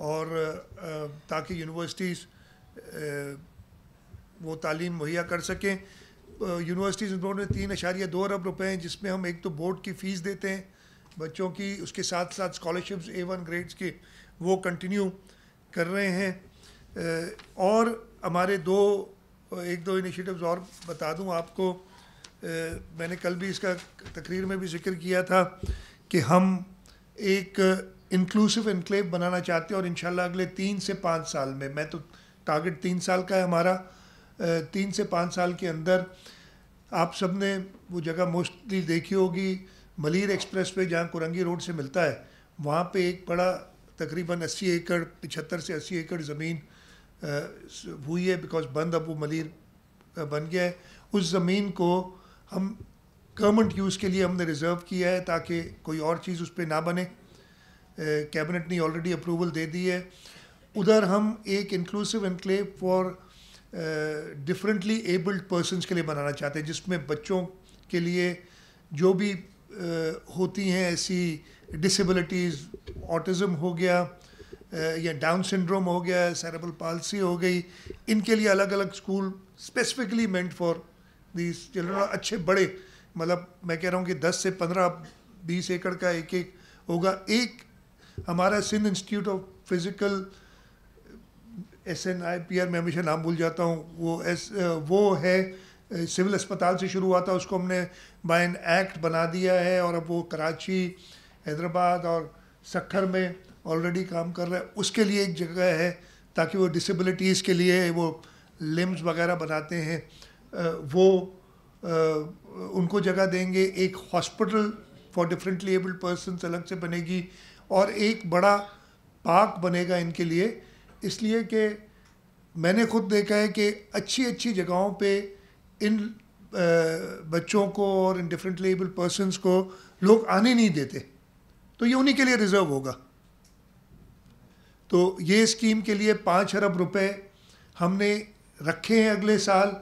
और ताकि यूनिवर्सिटीज़ वो तालीम मुहैया कर सकें यूनिवर्सिटीज़ उन्होंने तीन अशारिया दो अरब रुपए हैं जिसमें हम एक तो बोर्ड की फ़ीस देते हैं बच्चों की उसके साथ साथ स्कॉलरशिप्स ए वन ग्रेड्स के वो कंटिन्यू कर रहे हैं और हमारे दो एक दो इनिशिएटिव्स और बता दूं आपको मैंने कल भी इसका तकरीर में भी जिक्र किया था कि हम एक इंक्लूसिव इनक्लेव बनाना चाहते हैं और इन अगले तीन से पाँच साल में मैं तो टारगेट तीन साल का है हमारा तीन से पाँच साल के अंदर आप सब ने वो जगह मोस्टली देखी होगी मलिर एक्सप्रेस वे जहाँ कुरंगी रोड से मिलता है वहाँ पे एक बड़ा तकरीबन 80 एकड़ पिछहत्तर से 80 एकड़ ज़मीन हुई है बिकॉज बंद अब वो मलिर बन गया है उस ज़मीन को हम गवर्नमेंट यूज़ के लिए हमने रिज़र्व किया है ताकि कोई और चीज़ उस पर ना बने कैबिनेट ने ऑलरेडी अप्रूवल दे दी है उधर हम एक inclusive enclave for differently abled persons के लिए बनाना चाहते हैं जिसमें बच्चों के लिए जो भी uh, होती हैं ऐसी डिसेबिलिटीज़ ऑटिज़म हो गया uh, या डाउन सिंड्रोम हो गया सैरबल पालसी हो गई इनके लिए अलग अलग school specifically meant for these children अच्छे बड़े मतलब मैं कह रहा हूँ कि 10 से 15 20 एकड़ का एक एक होगा एक हमारा Sindh institute of physical S N I P R मैं हमेशा नाम भूल जाता हूँ वो एस वो है सिविल अस्पताल से शुरू हुआ था उसको हमने बाय एन एक्ट बना दिया है और अब वो कराची हैदराबाद और सखर में ऑलरेडी काम कर रहा है उसके लिए एक जगह है ताकि वो डिसेबिलिटीज़ के लिए वो लिम्स वगैरह बनाते हैं वो उनको जगह देंगे एक hospital for differently abled person अलग से बनेगी और एक बड़ा पार्क बनेगा इनके लिए इसलिए कि मैंने खुद देखा है कि अच्छी अच्छी जगहों पे इन बच्चों को और इन डिफरेंट लेबल पर्सनस को लोग आने नहीं देते तो ये उन्हीं के लिए रिज़र्व होगा तो ये स्कीम के लिए पाँच अरब रुपए हमने रखे हैं अगले साल